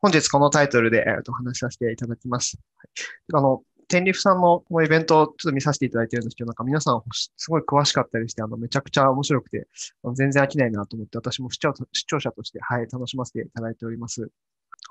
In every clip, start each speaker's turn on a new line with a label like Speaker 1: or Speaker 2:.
Speaker 1: 本日このタイトルで、えー、と話させていただきます。はい、あの、天リフさんのイベントをちょっと見させていただいてるんですけど、なんか皆さんすごい詳しかったりして、あの、めちゃくちゃ面白くて、全然飽きないなと思って、私も視聴視聴者として、はい、楽しませていただいております。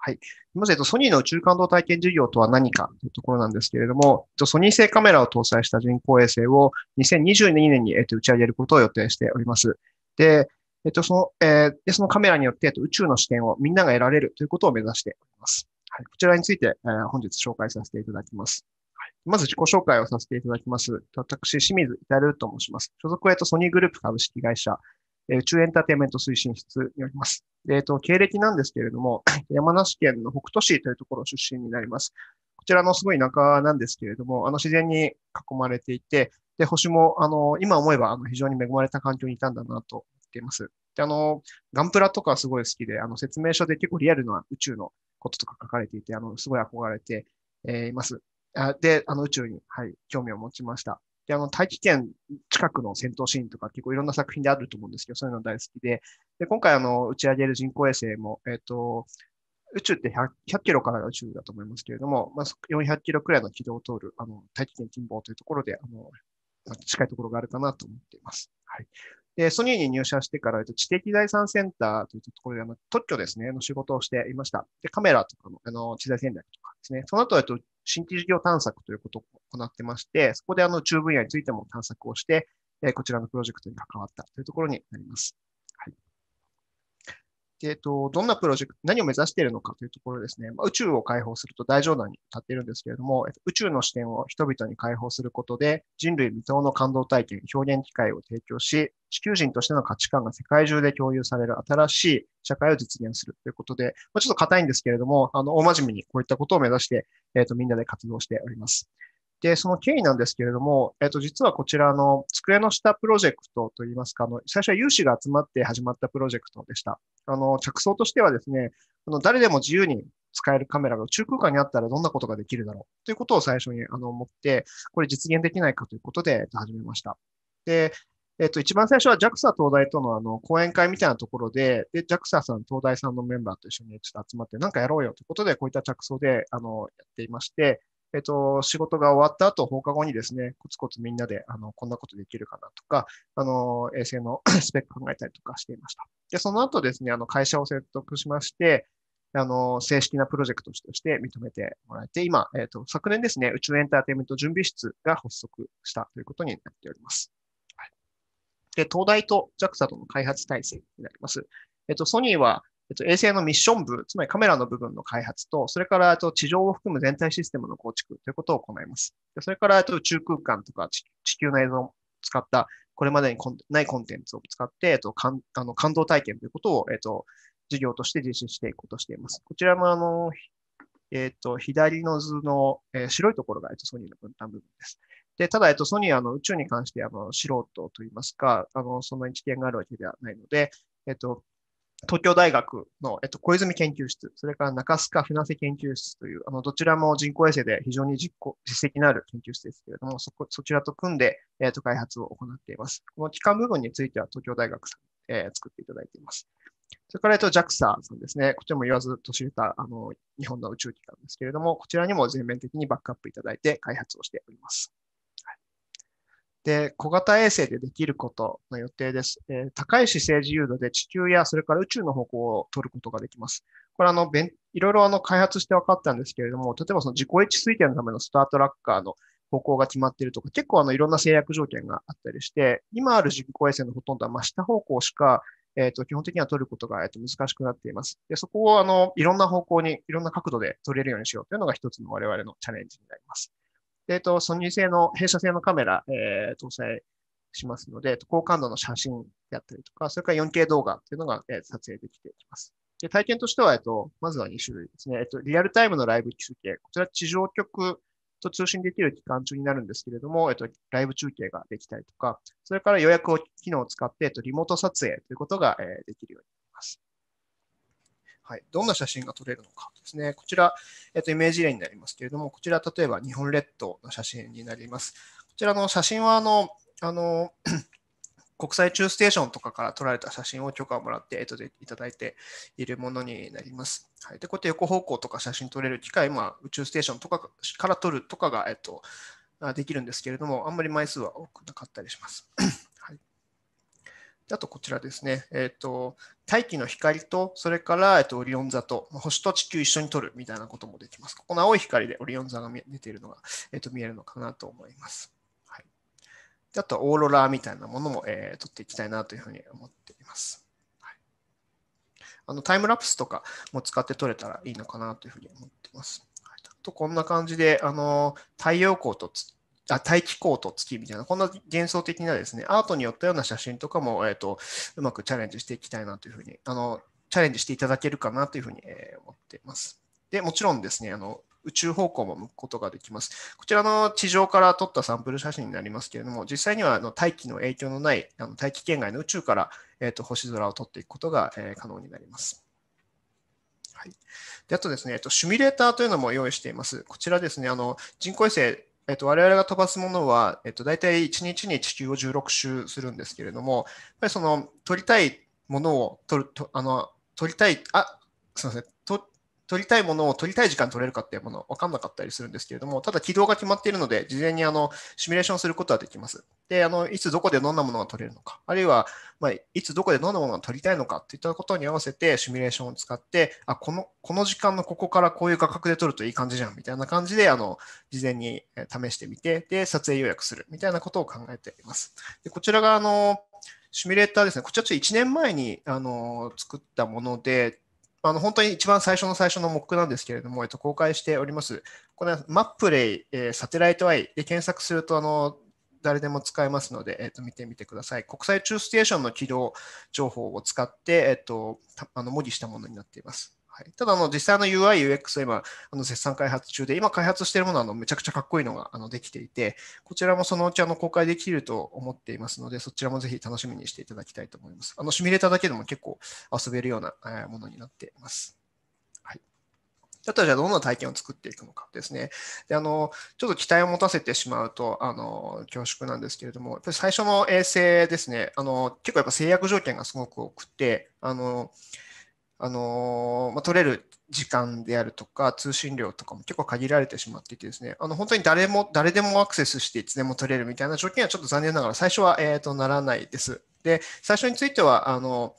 Speaker 1: はい。まず、えっと、ソニーの中間動体験事業とは何かというところなんですけれども、ソニー製カメラを搭載した人工衛星を2022年に、えっと、打ち上げることを予定しております。で、えっと、その、えー、で、そのカメラによって、えっと、宇宙の視点をみんなが得られるということを目指しております。はい、こちらについて、えー、本日紹介させていただきます。はい、まず自己紹介をさせていただきます。私、清水至ると申します。所属は、えっと、ソニーグループ株式会社、えー、宇宙エンターテイメント推進室におります。えっと、経歴なんですけれども、山梨県の北杜市というところ出身になります。こちらのすごい中なんですけれども、あの自然に囲まれていて、で、星も、あの、今思えば、あの、非常に恵まれた環境にいたんだなとってます。で、あの、ガンプラとかすごい好きで、あの、説明書で結構リアルな宇宙のこととか書かれていて、あの、すごい憧れて、えいます。で、あの、宇宙に、はい、興味を持ちました。で、あの、大気圏近くの戦闘シーンとか結構いろんな作品であると思うんですけど、そういうの大好きで、で、今回あの、打ち上げる人工衛星も、えっ、ー、と、宇宙って 100, 100, キロから宇宙だと思いますけれども、まあ、400キロくらいの軌道を通るあの大気圏近傍というところであの、近いところがあるかなと思っています。はい、で、ソニーに入社してから、知的財産センターというところで、特許ですね、の仕事をしていました。で、カメラとかの、あの、知財戦略とかですね。その後、えっと、新規事業探索ということを行ってまして、そこであの、中分野についても探索をして、えこちらのプロジェクトに関わったというところになります。えっ、と、どんなプロジェクト、何を目指しているのかというところですね。まあ、宇宙を解放すると大冗談に立っているんですけれども、宇宙の視点を人々に解放することで、人類未踏の感動体験、表現機会を提供し、地球人としての価値観が世界中で共有される新しい社会を実現するということで、まあ、ちょっと硬いんですけれども、あの、大真面目にこういったことを目指して、えっ、と、みんなで活動しております。で、その経緯なんですけれども、えっ、と、実はこちらの机の下プロジェクトといいますか、あの、最初は有志が集まって始まったプロジェクトでした。あの、着想としてはですね、あの、誰でも自由に使えるカメラが宇宙空間にあったらどんなことができるだろうということを最初にあの思って、これ実現できないかということで始めました。で、えっと、一番最初は JAXA 東大とのあの講演会みたいなところで、で、JAXA さん、東大さんのメンバーと一緒にちょっと集まって、なんかやろうよということで、こういった着想で、あの、やっていまして、えっと、仕事が終わった後、放課後にですね、コツコツみんなで、あの、こんなことできるかなとか、あの、衛星の スペック考えたりとかしていました。で、その後ですね、あの、会社を説得しまして、あの、正式なプロジェクトとして認めてもらえて、今、えっ、と、昨年ですね、宇宙エンターテイメント準備室が発足したということになっております。はい、で、東大と JAXA との開発体制になります。えっ、と、ソニーは、えっと、衛星のミッション部、つまりカメラの部分の開発と、それから、えっと、地上を含む全体システムの構築ということを行います。でそれから、えっと、宇宙空間とか地球の映像を使った、これまでにないコンテンツを使って、えっと、感あの感動体験ということを、えっと、事業として実施していくこうとしています。こちらも、あの、えっ、ー、と、左の図の、えー、白いところが、えっと、ソニーの分担部分です。で、ただ、えっと、ソニーはあの宇宙に関してあの素人といいますか、あのそんなに知見があるわけではないので、えっと、東京大学の、えっと、小泉研究室、それから中須賀船瀬研究室という、あの、どちらも人工衛星で非常に実行実績のある研究室ですけれども、そこ、そちらと組んで、えっと、開発を行っています。この機関部分については東京大学さん、えー、作っていただいています。それから、えっと、JAXA さんですね。こちらも言わずと知れた、あの、日本の宇宙機関ですけれども、こちらにも全面的にバックアップいただいて開発をしております。で、小型衛星でできることの予定です。えー、高い姿勢自由度で地球やそれから宇宙の方向を取ることができます。これあの、いろいろあの開発して分かったんですけれども、例えばその自己位置推定のためのスタートラッカーの方向が決まっているとか、結構あのいろんな制約条件があったりして、今ある人工衛星のほとんどは真下方向しか、えっ、ー、と、基本的には取ることが、えー、と難しくなっています。で、そこをあの、いろんな方向に、いろんな角度で取れるようにしようというのが一つの我々のチャレンジになります。えっ、と、ソニー製の弊社製のカメラ、えー、搭載しますので、高感度の写真であったりとか、それから 4K 動画っていうのが、えー、撮影できてきます。で、体験としては、えっ、と、まずは2種類ですね。えっ、と、リアルタイムのライブ中継。こちら地上局と通信できる期間中になるんですけれども、えっと、ライブ中継ができたりとか、それから予約を機能を使って、えっと、リモート撮影ということが、えー、できるようになります。はい、どんな写真が撮れるのかですね。こちら、えっと、イメージ例になりますけれども、こちら、例えば日本列島の写真になります。こちらの写真はあの、あの 国際中ステーションとかから撮られた写真を許可をもらって、えっと、いただいているものになります。はい、で、こうやって横方向とか写真撮れる機会、まあ、宇宙ステーションとかから撮るとかが、えっと、できるんですけれども、あんまり枚数は多くなかったりします。あとこちらですね、えっ、ー、と、大気の光と、それから、えっ、ー、と、オリオン座と、星と地球一緒に撮るみたいなこともできます。ここの青い光でオリオン座が出ているのが、えっ、ー、と、見えるのかなと思います。はい。であと、オーロラみたいなものも、えー、撮っていきたいなというふうに思っています。はい、あの、タイムラプスとかも使って撮れたらいいのかなというふうに思っています。はい、と、こんな感じで、あの、太陽光とあ大気光と月みたいな、こんな幻想的なですね、アートによったような写真とかも、えーと、うまくチャレンジしていきたいなというふうにあの、チャレンジしていただけるかなというふうに、えー、思っています。で、もちろんですね、あの宇宙方向も向くことができます。こちらの地上から撮ったサンプル写真になりますけれども、実際にはあの大気の影響のないあの大気圏外の宇宙から、えーと、と星空を撮っていくことが、えー、可能になります。はい、であとですね、えっと、シミュレーターというのも用意しています。こちらですね、あの人工衛星えっと、我々が飛ばすものは、えっと、大体1日に地球を16周するんですけれども、やっぱりその、取りたいものを撮る、とあの、取りたい、あ、すみません、取りたいものを取りたい時間取れるかっていうもの分かんなかったりするんですけれども、ただ軌道が決まっているので、事前にあのシミュレーションすることはできます。で、あのいつどこでどんなものが取れるのか、あるいは、まあ、いつどこでどんなものが取りたいのかといったことに合わせてシミュレーションを使って、あこのこの時間のここからこういう価格で取るといい感じじゃんみたいな感じであの事前に試してみて、で、撮影予約するみたいなことを考えています。でこちらがあのシミュレーターですね、こちらちょっと1年前にあの作ったもので、あの本当に一番最初の最初のモックなんですけれども、えっと、公開しております。これマップレイ、えー、サテライトアイで検索するとあの誰でも使えますので、えっと、見てみてください。国際宇宙ステーションの軌道情報を使って、えっと、あの模擬したものになっています。はい、ただあの、実際の UI、UX は今、あの絶賛開発中で、今開発しているものはあのめちゃくちゃかっこいいのがあのできていて、こちらもそのうちあの公開できると思っていますので、そちらもぜひ楽しみにしていただきたいと思います。あのシミュレーターだけでも結構遊べるようなものになっています。あとはじゃあどんな体験を作っていくのかですね。で、あの、ちょっと期待を持たせてしまうと、あの、恐縮なんですけれども、やっぱり最初の衛星ですね、あの、結構やっぱ制約条件がすごく多くて、あの、あのまあ、取れる時間であるとか通信量とかも結構限られてしまっていてですね、あの本当に誰も誰でもアクセスしていつでも取れるみたいな条件はちょっと残念ながら最初は、えー、とならないです。で、最初については、あの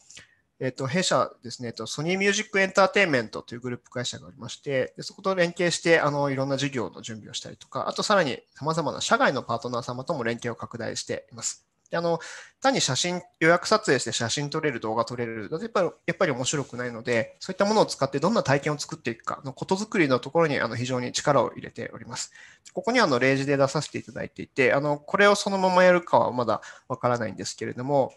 Speaker 1: えと弊社ですね、ソニーミュージックエンターテインメントというグループ会社がありまして、でそこと連携してあのいろんな事業の準備をしたりとか、あとさらに様々な社外のパートナー様とも連携を拡大しています。であの単に写真予約撮影して写真撮れる動画撮れるだとやっぱりやっぱり面白くないのでそういったものを使ってどんな体験を作っていくかのことづくりのところにあの非常に力を入れております。ここにあの例示で出させていただいていてあのこれをそのままやるかはまだわからないんですけれども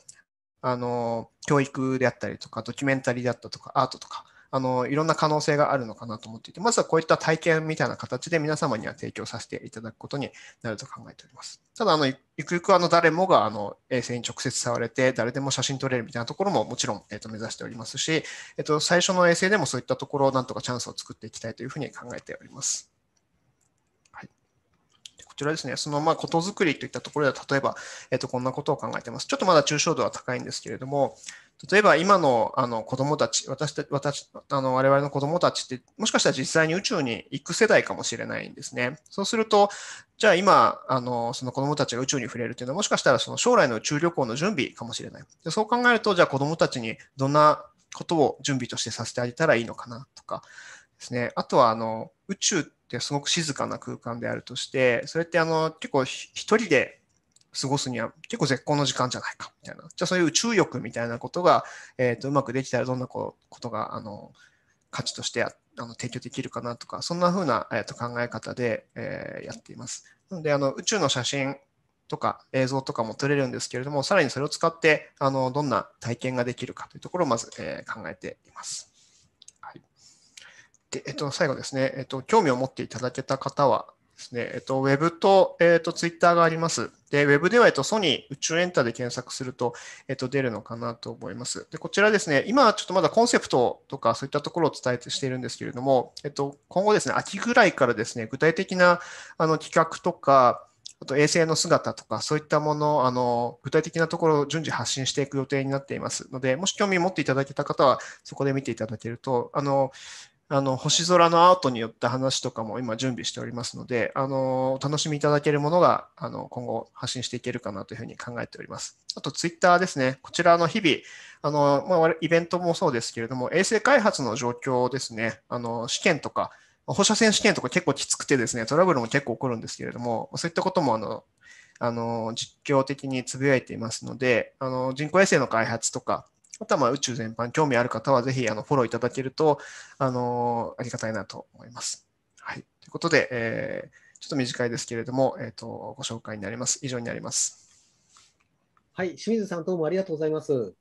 Speaker 1: あの教育であったりとかドキュメンタリーであったとかアートとかあの、いろんな可能性があるのかなと思っていて、まずはこういった体験みたいな形で皆様には提供させていただくことになると考えております。ただ、あの、ゆくゆくあの、誰もがあの、衛星に直接触れて、誰でも写真撮れるみたいなところももちろん、えっ、と、目指しておりますし、えっ、と、最初の衛星でもそういったところをなんとかチャンスを作っていきたいというふうに考えております。ちらですね、そのまあことづくりといったところでは、例えば、えっと、こんなことを考えてます。ちょっとまだ抽象度は高いんですけれども、例えば今のあの子供たち、私た私あの我々の子供たちって、もしかしたら実際に宇宙に行く世代かもしれないんですね。そうすると、じゃあ今、あのその子供たちが宇宙に触れるというのは、もしかしたらその将来の宇宙旅行の準備かもしれない。でそう考えると、じゃあ子供たちにどんなことを準備としてさせてあげたらいいのかなとかですね。あとはあの宇宙ってってすごく静かな空間であるとして、それってあの結構一人で過ごすには結構絶好の時間じゃないかみたいな。じゃあそういう宇宙欲みたいなことが、えーと、うまくできたらどんなことがあの価値としてあの提供できるかなとか、そんな風な、えーと、と考え方で、えー、やっています。なのであの宇宙の写真とか映像とかも撮れるんですけれども、さらにそれを使ってあのどんな体験ができるかというところをまず、えー、考えています。で、えっと、最後ですね、えっと、興味を持っていただけた方はですね、えっと、ウェブと、えっと、ツイッターがあります。で、ウェブでは、えっと、ソニー宇宙エンタで検索すると、えっと、出るのかなと思います。で、こちらですね、今はちょっとまだコンセプトとかそういったところを伝えてしているんですけれども、えっと、今後ですね、秋ぐらいからですね、具体的なあの企画とか、あと衛星の姿とか、そういったもの、あの、具体的なところを順次発信していく予定になっていますので、もし興味を持っていただけた方は、そこで見ていただけると、あの、あの、星空のアートによった話とかも今準備しておりますので、あの、お楽しみいただけるものが、あの、今後発信していけるかなというふうに考えております。あと、ツイッターですね。こちらの日々、あの、まあ、イベントもそうですけれども、衛星開発の状況ですね。あの、試験とか、放射線試験とか結構きつくてですね、トラブルも結構起こるんですけれども、そういったことも、あの、あの、実況的につぶやいていますので、あの、人工衛星の開発とか、あとはま宇宙全般、興味ある方はぜひあのフォローいただけると、あのありがたいなと思います。はい。ということで、えー、ちょっと短いですけれども、えっ、ー、と、ご紹介になります。以上になります。はい。清水さん、どうもありがとうございます。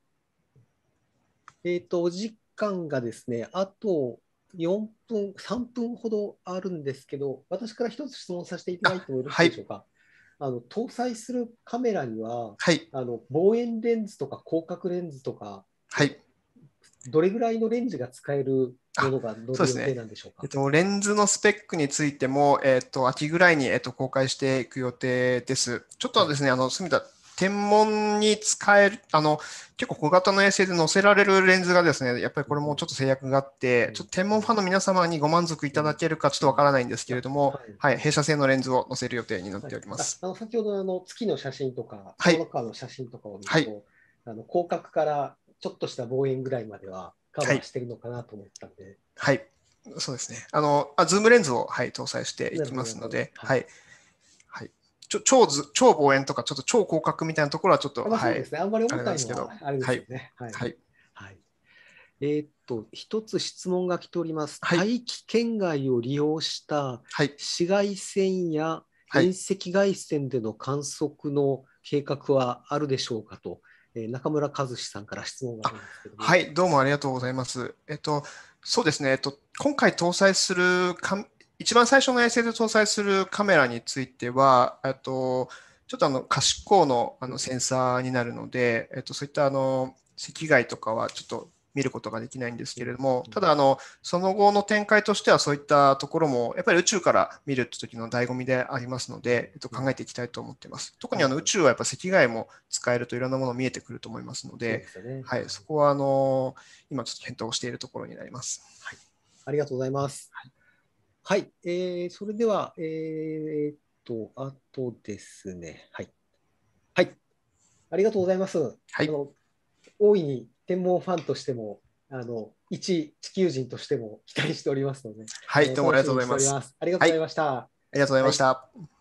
Speaker 2: えっ、ー、と、お時間がですね、あと4分、3分ほどあるんですけど、私から一つ質問させていただいてもよろしいでしょうか。あの搭載するカメラには、はい、あの望遠レンズとか広角レンズとかはい。どれぐらいのレンジが使えるものがどういう予なんで
Speaker 1: しょうか、ね、えっと、レンズのスペックについても、えっと、秋ぐらいに、えっと、公開していく予定です。ちょっとですね、あの、住田天文に使える、あの、結構小型の衛星で載せられるレンズがですね、やっぱりこれもちょっと制約があって、ちょっと天文ファンの皆様にご満足いただけるかちょっとわからないんですけれども、はい、弊社製のレンズを載せる予定になっております。
Speaker 2: はい、あの先ほどあの月の写真とか、はい、の川の写真とかを見ると、はい、あの広角からちょっとした望遠ぐらいまではカバーしてるのかなと思ったんで。はい、はい、そう
Speaker 1: ですね。あのあ、ズームレンズを、はい、搭載していきますので、はい。はいちょ超ず超望遠とか、ちょっと超広角みたいなところはちょっと、まあ、そうですね、はい、あんまりったいのはあれですけね。はい、はいはいえー、っと、一つ質問が来ております。大
Speaker 2: 気圏外を利用した紫外線や遠赤外線での観測の計画はあるでしょうかとえ中村和志さんか
Speaker 1: ら質問があるんですけどはい、どうもありがとうございます。えっと、そうですね、えっと、今回搭載するか、一番最初の衛星で搭載するカメラについては、えっと、ちょっとあの可視光のあのセンサーになるので、えっと、そういったあの赤外とかはちょっと見ることができないんですけれども、ただあの、その後の展開としてはそういったところも、やっぱり宇宙から見るって時の醍醐味でありますので、えっと、考えていきたいと思っています。特にあの宇宙はやっぱ赤外も使えるといろんなもの見えてくると思いますので、はい、そこはあの今ちょっと検討しているところになります。はい、ありがとうございま
Speaker 2: す。はい、はい、えー、それでは、えー、っと、あとですね、はい。はい、ありがとうございます。はい、大いに天文ファンとしても、あの一地球人としても期待しておりますの
Speaker 1: で、はい、どうもありがとうございます。ありがとうございました。ありがとうございました。はい